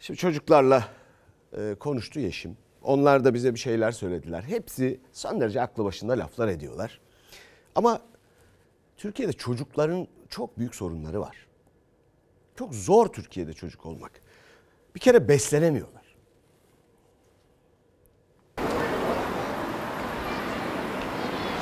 Şimdi çocuklarla e, konuştu Yeşim. Onlar da bize bir şeyler söylediler. Hepsi son derece aklı başında laflar ediyorlar. Ama Türkiye'de çocukların çok büyük sorunları var. Çok zor Türkiye'de çocuk olmak. Bir kere beslenemiyorlar.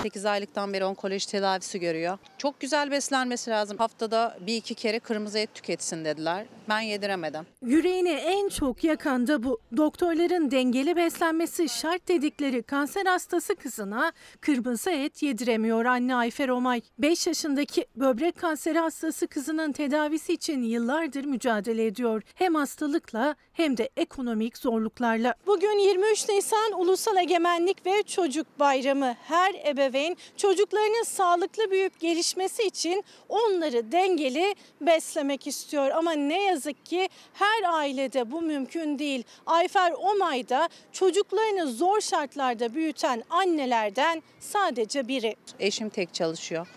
8 aylıktan beri onkoloji tedavisi görüyor. Çok güzel beslenmesi lazım. Haftada bir iki kere kırmızı et tüketsin dediler. Ben yediremedim. Yüreğini en çok yakan da bu. Doktorların dengeli beslenmesi şart dedikleri kanser hastası kızına kırmızı et yediremiyor anne Ayfer Omay. 5 yaşındaki böbrek kanseri hastası kızının tedavisi için yıllardır mücadele ediyor. Hem hastalıkla hem de ekonomik zorluklarla. Bugün 23 Nisan Ulusal Egemenlik ve Çocuk Bayramı. Her ebeveyn ebeveyn çocuklarının sağlıklı büyüyüp gelişmesi için onları dengeli beslemek istiyor. Ama ne yazık ki her ailede bu mümkün değil. Ayfer Omay'da çocuklarını zor şartlarda büyüten annelerden sadece biri. Eşim tek çalışıyor.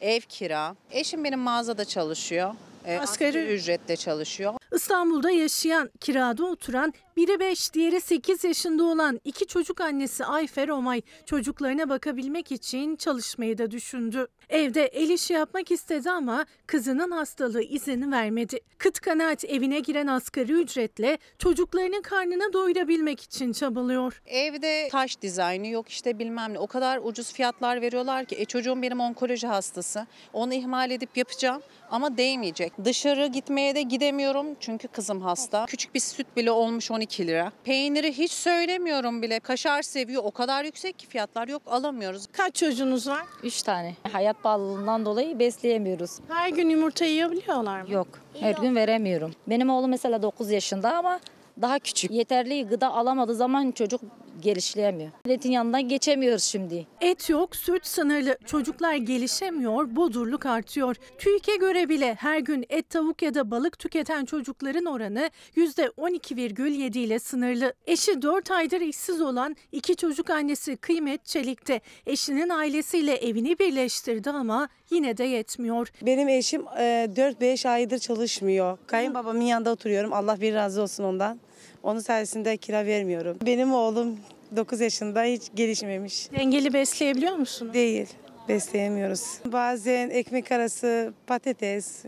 Ev kira. Eşim benim mağazada çalışıyor. E, asgari, asgari ücretle çalışıyor. İstanbul'da yaşayan, kirada oturan, biri 5, diğeri 8 yaşında olan iki çocuk annesi Ayfer Omay çocuklarına bakabilmek için çalışmayı da düşündü. Evde el işi yapmak istedi ama kızının hastalığı izini vermedi. Kıt kanaat evine giren asgari ücretle çocuklarının karnını doyurabilmek için çabalıyor. Evde taş dizaynı yok işte bilmem ne o kadar ucuz fiyatlar veriyorlar ki e, çocuğum benim onkoloji hastası onu ihmal edip yapacağım ama değmeyecek. Dışarı gitmeye de gidemiyorum çünkü çünkü kızım hasta. Küçük bir süt bile olmuş 12 lira. Peyniri hiç söylemiyorum bile. Kaşar seviyor o kadar yüksek ki fiyatlar yok alamıyoruz. Kaç çocuğunuz var? Üç tane. Hayat pahalılığından dolayı besleyemiyoruz. Her gün yumurta yiyebiliyorlar mı? Yok. Her gün veremiyorum. Benim oğlum mesela 9 yaşında ama daha küçük. Yeterli gıda alamadığı zaman çocuk gelişleyemiyor. Milletin yanından geçemiyoruz şimdi. Et yok, süt sınırlı. Çocuklar gelişemiyor, bodurluk artıyor. TÜİK'e göre bile her gün et, tavuk ya da balık tüketen çocukların oranı %12,7 ile sınırlı. Eşi 4 aydır işsiz olan iki çocuk annesi Kıymet Çelik'te eşinin ailesiyle evini birleştirdi ama yine de yetmiyor. Benim eşim 4-5 e, aydır çalışmıyor. Kayınbabamın yanında oturuyorum. Allah bir razı olsun ondan. Onun sayesinde kira vermiyorum. Benim oğlum 9 yaşında hiç gelişmemiş. Dengeli besleyebiliyor musunuz? Değil. Besleyemiyoruz. Bazen ekmek arası patates,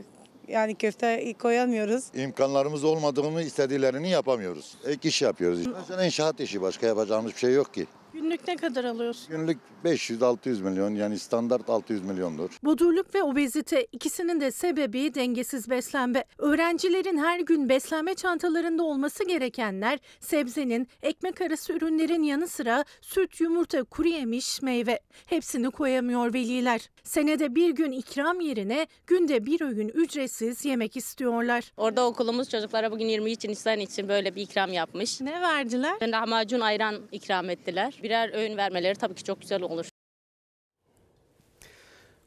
yani köfte koyamıyoruz. İmkanlarımız olmadığını istediklerini yapamıyoruz. Ek iş yapıyoruz. Mesela inşaat işi başka yapacağımız bir şey yok ki. Günlük ne kadar alıyorsun? Günlük 500-600 milyon yani standart 600 milyondur. Bodurluk ve obezite ikisinin de sebebi dengesiz beslenme. Öğrencilerin her gün beslenme çantalarında olması gerekenler sebzenin, ekmek arası ürünlerin yanı sıra süt, yumurta, kuru yemiş, meyve. Hepsini koyamıyor veliler. Senede bir gün ikram yerine günde bir öğün ücretsiz yemek istiyorlar. Orada okulumuz çocuklara bugün 23 Nisan için böyle bir ikram yapmış. Ne verdiği verdiler? Lahmacun ayran ikram ettiler. Birer birer öğün vermeleri tabii ki çok güzel olur.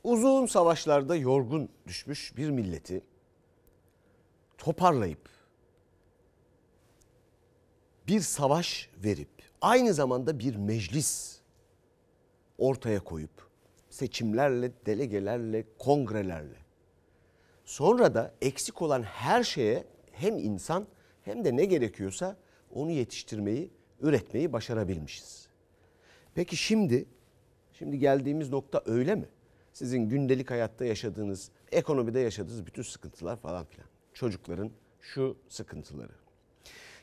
Uzun savaşlarda yorgun düşmüş bir milleti toparlayıp bir savaş verip aynı zamanda bir meclis ortaya koyup seçimlerle, delegelerle, kongrelerle sonra da eksik olan her şeye hem insan hem de ne gerekiyorsa onu yetiştirmeyi, üretmeyi başarabilmişiz. Peki şimdi, şimdi geldiğimiz nokta öyle mi? Sizin gündelik hayatta yaşadığınız, ekonomide yaşadığınız bütün sıkıntılar falan filan. Çocukların şu sıkıntıları.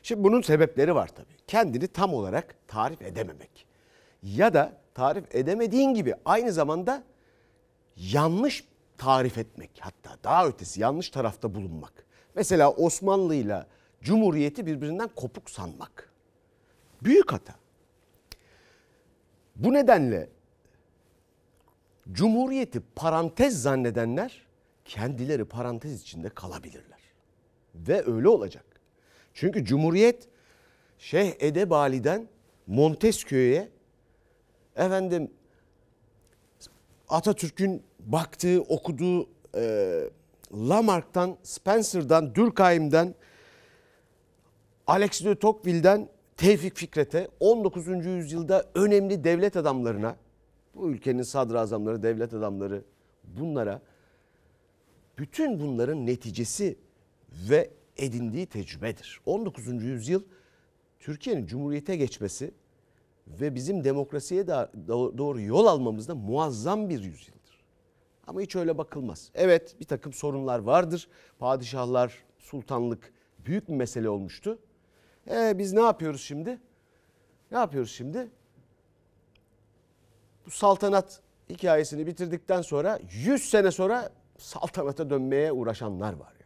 Şimdi bunun sebepleri var tabii. Kendini tam olarak tarif edememek. Ya da tarif edemediğin gibi aynı zamanda yanlış tarif etmek. Hatta daha ötesi yanlış tarafta bulunmak. Mesela Osmanlı ile Cumhuriyeti birbirinden kopuk sanmak. Büyük hata. Bu nedenle Cumhuriyeti parantez zannedenler kendileri parantez içinde kalabilirler. Ve öyle olacak. Çünkü Cumhuriyet Şeyh Edebali'den Montesquieu'ye efendim Atatürk'ün baktığı, okuduğu e, Lamarck'tan, Spencer'dan, Durkheim'den, Alex de Tocqueville'den Tevfik Fikret'e 19. yüzyılda önemli devlet adamlarına bu ülkenin sadrazamları, devlet adamları bunlara bütün bunların neticesi ve edindiği tecrübedir. 19. yüzyıl Türkiye'nin cumhuriyete geçmesi ve bizim demokrasiye doğru yol almamızda muazzam bir yüzyıldır. Ama hiç öyle bakılmaz. Evet bir takım sorunlar vardır. Padişahlar, sultanlık büyük bir mesele olmuştu. E biz ne yapıyoruz şimdi? Ne yapıyoruz şimdi? Bu saltanat hikayesini bitirdikten sonra 100 sene sonra saltanata dönmeye uğraşanlar var.